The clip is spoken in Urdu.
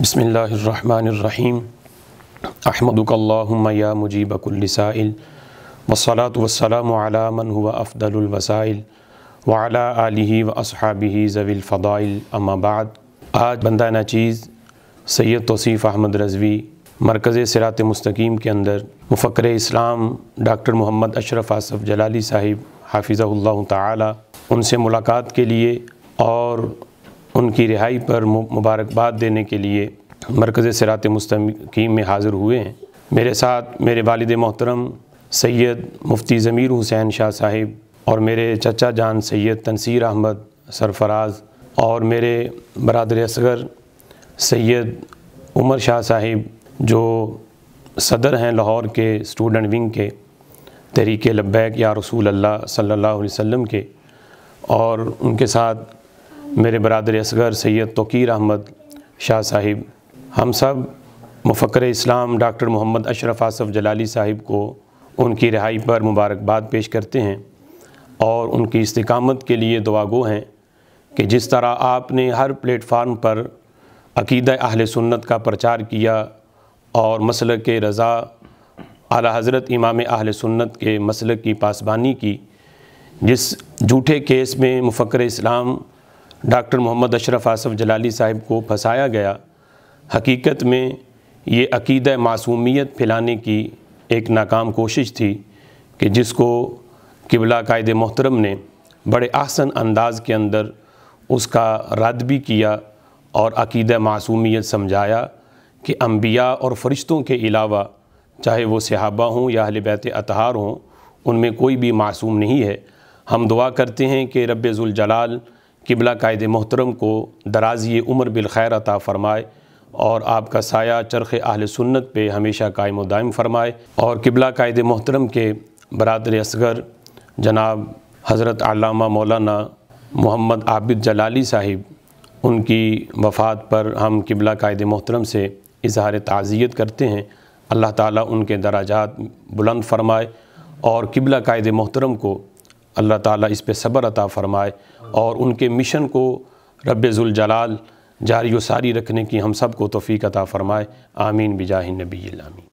بسم اللہ الرحمن الرحیم احمد مجیب کل سائل والصلاة والسلام على من هو افضل الوسائل وعلى آلہ و ذوی الفضائل اما بعد آج بندہ ناچیز سید توصیف احمد رضوی مرکز سرات مستقیم کے اندر مفکر اسلام ڈاکٹر محمد اشرف آصف جلالی صاحب حافظہ اللہ تعالی ان سے ملاقات کے لیے اور ان کی رہائی پر مبارکباد دینے کے لیے مرکز سرات مستقیم میں حاضر ہوئے ہیں میرے ساتھ میرے والد محترم سید مفتی ضمیر حسین شاہ صاحب اور میرے چچا جان سید تنصیر احمد سرفراز اور میرے برادر اصغر سید عمر شاہ صاحب جو صدر ہیں لاہور کے اسٹوڈنٹ ونگ کے تحریک لبیک یا رسول اللہ صلی اللہ علیہ وسلم کے اور ان کے ساتھ میرے برادر اصغر سید توقیر احمد شاہ صاحب ہم سب مفقر اسلام ڈاکٹر محمد اشرف آصف جلالی صاحب کو ان کی رہائی پر مبارکباد پیش کرتے ہیں اور ان کی استقامت کے لیے دعا گو ہیں کہ جس طرح آپ نے ہر پلیٹ فارم پر عقیدہ اہل سنت کا پرچار کیا اور مسلک کے رضا اعلی حضرت امام اہل سنت کے مسلک کی پاسبانی کی جس جھوٹے کیس میں مفقر اسلام ڈاکٹر محمد اشرف آصف جلالی صاحب کو پھنسایا گیا حقیقت میں یہ عقیدہ معصومیت پھیلانے کی ایک ناکام کوشش تھی کہ جس کو قبلہ قائد محترم نے بڑے آسن انداز کے اندر اس کا رد بھی کیا اور عقیدہ معصومیت سمجھایا کہ انبیاء اور فرشتوں کے علاوہ چاہے وہ صحابہ ہوں یا اہل بیت اطہار ہوں ان میں کوئی بھی معصوم نہیں ہے ہم دعا کرتے ہیں کہ رب ذوالجلال قبلہ قائد محترم کو درازی عمر بالخیر عطا فرمائے اور آپ کا سایہ چرخ اہل سنت پہ ہمیشہ قائم و دائم فرمائے اور قبلہ قائد محترم کے برادر اصغر جناب حضرت علامہ مولانا محمد عابد جلالی صاحب ان کی وفات پر ہم قبلہ قائد محترم سے اظہار تعزیت کرتے ہیں اللہ تعالیٰ ان کے دراجات بلند فرمائے اور قبلہ قائد محترم کو اللہ تعالیٰ اس پہ صبر عطا فرمائے اور ان کے مشن کو رب ذوالجلال جاری و ساری رکھنے کی ہم سب کو توفیق عطا فرمائے آمین بجاہ نبی الامین